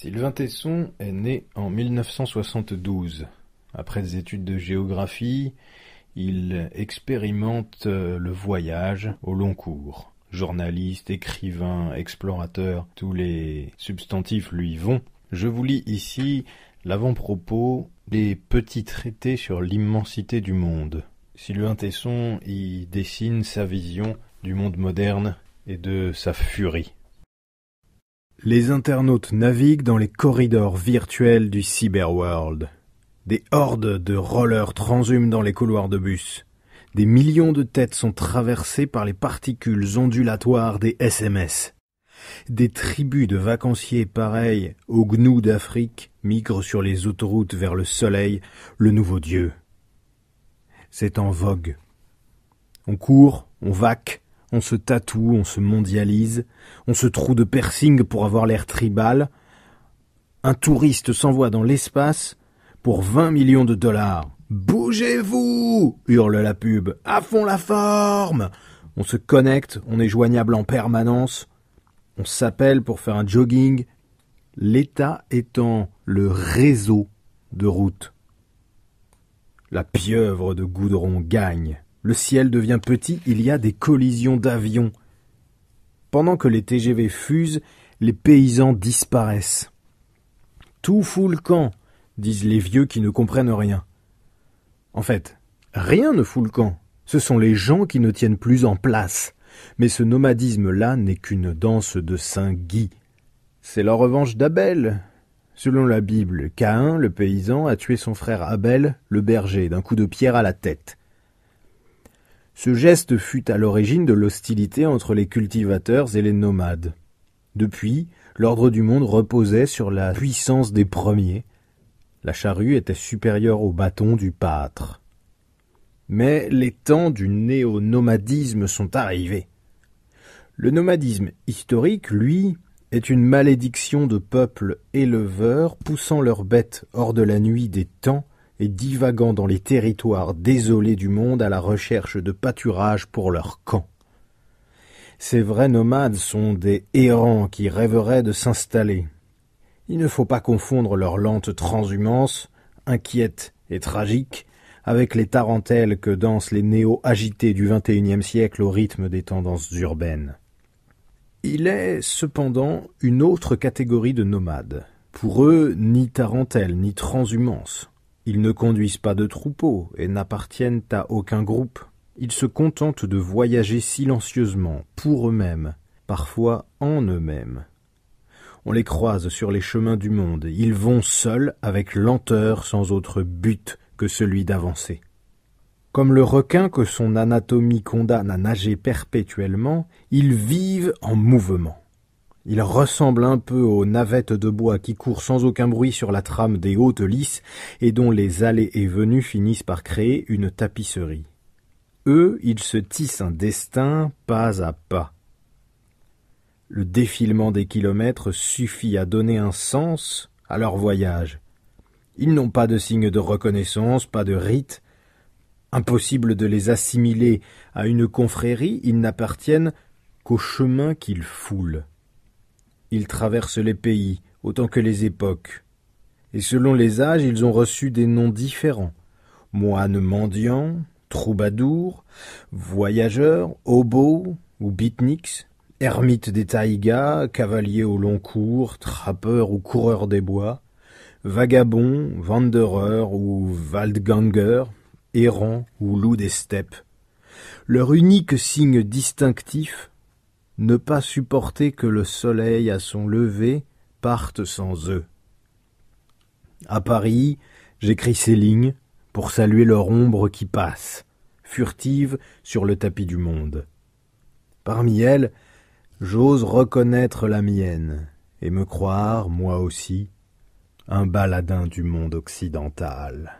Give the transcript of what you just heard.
Sylvain Tesson est né en 1972. Après des études de géographie, il expérimente euh, le voyage au long cours. Journaliste, écrivain, explorateur, tous les substantifs lui vont. Je vous lis ici l'avant-propos des petits traités sur l'immensité du monde. Sylvain Tesson y dessine sa vision du monde moderne et de sa furie. Les internautes naviguent dans les corridors virtuels du cyberworld. Des hordes de rollers transhument dans les couloirs de bus. Des millions de têtes sont traversées par les particules ondulatoires des SMS. Des tribus de vacanciers pareils aux gnous d'Afrique migrent sur les autoroutes vers le soleil, le nouveau dieu. C'est en vogue. On court, on vaque, on se tatoue, on se mondialise, on se trouve de piercing pour avoir l'air tribal. Un touriste s'envoie dans l'espace pour 20 millions de dollars. Bougez-vous hurle la pub. À fond la forme On se connecte, on est joignable en permanence, on s'appelle pour faire un jogging. L'État étant le réseau de routes, La pieuvre de Goudron gagne. Le ciel devient petit, il y a des collisions d'avions. Pendant que les TGV fusent, les paysans disparaissent. Tout fout le camp, disent les vieux qui ne comprennent rien. En fait, rien ne fout le camp. Ce sont les gens qui ne tiennent plus en place. Mais ce nomadisme-là n'est qu'une danse de Saint Guy. C'est la revanche d'Abel. Selon la Bible, Caïn, le paysan, a tué son frère Abel, le berger, d'un coup de pierre à la tête. Ce geste fut à l'origine de l'hostilité entre les cultivateurs et les nomades. Depuis, l'ordre du monde reposait sur la puissance des premiers. La charrue était supérieure au bâton du pâtre. Mais les temps du néo-nomadisme sont arrivés. Le nomadisme historique, lui, est une malédiction de peuples éleveurs poussant leurs bêtes hors de la nuit des temps et divagant dans les territoires désolés du monde à la recherche de pâturages pour leur camp. Ces vrais nomades sont des errants qui rêveraient de s'installer. Il ne faut pas confondre leur lente transhumance, inquiète et tragique, avec les tarentelles que dansent les néo-agités du XXIe siècle au rythme des tendances urbaines. Il est cependant une autre catégorie de nomades. Pour eux, ni tarentelles, ni transhumance. Ils ne conduisent pas de troupeaux et n'appartiennent à aucun groupe. Ils se contentent de voyager silencieusement, pour eux-mêmes, parfois en eux-mêmes. On les croise sur les chemins du monde, ils vont seuls avec lenteur sans autre but que celui d'avancer. Comme le requin que son anatomie condamne à nager perpétuellement, ils vivent en mouvement. Ils ressemblent un peu aux navettes de bois qui courent sans aucun bruit sur la trame des hautes lisses et dont les allées et venues finissent par créer une tapisserie. Eux, ils se tissent un destin pas à pas. Le défilement des kilomètres suffit à donner un sens à leur voyage. Ils n'ont pas de signe de reconnaissance, pas de rite. Impossible de les assimiler à une confrérie, ils n'appartiennent qu'au chemin qu'ils foulent. Ils traversent les pays, autant que les époques. Et selon les âges, ils ont reçu des noms différents. Moines mendiants, troubadours, voyageurs, hobos ou bitniks, ermites des taïgas, cavaliers au long cours, trappeurs ou coureurs des bois, vagabonds, wanderers ou waldganger, errants ou loups des steppes. Leur unique signe distinctif ne pas supporter que le soleil à son lever parte sans eux. À Paris, j'écris ces lignes pour saluer leur ombre qui passe, furtive sur le tapis du monde. Parmi elles, j'ose reconnaître la mienne et me croire, moi aussi, un baladin du monde occidental.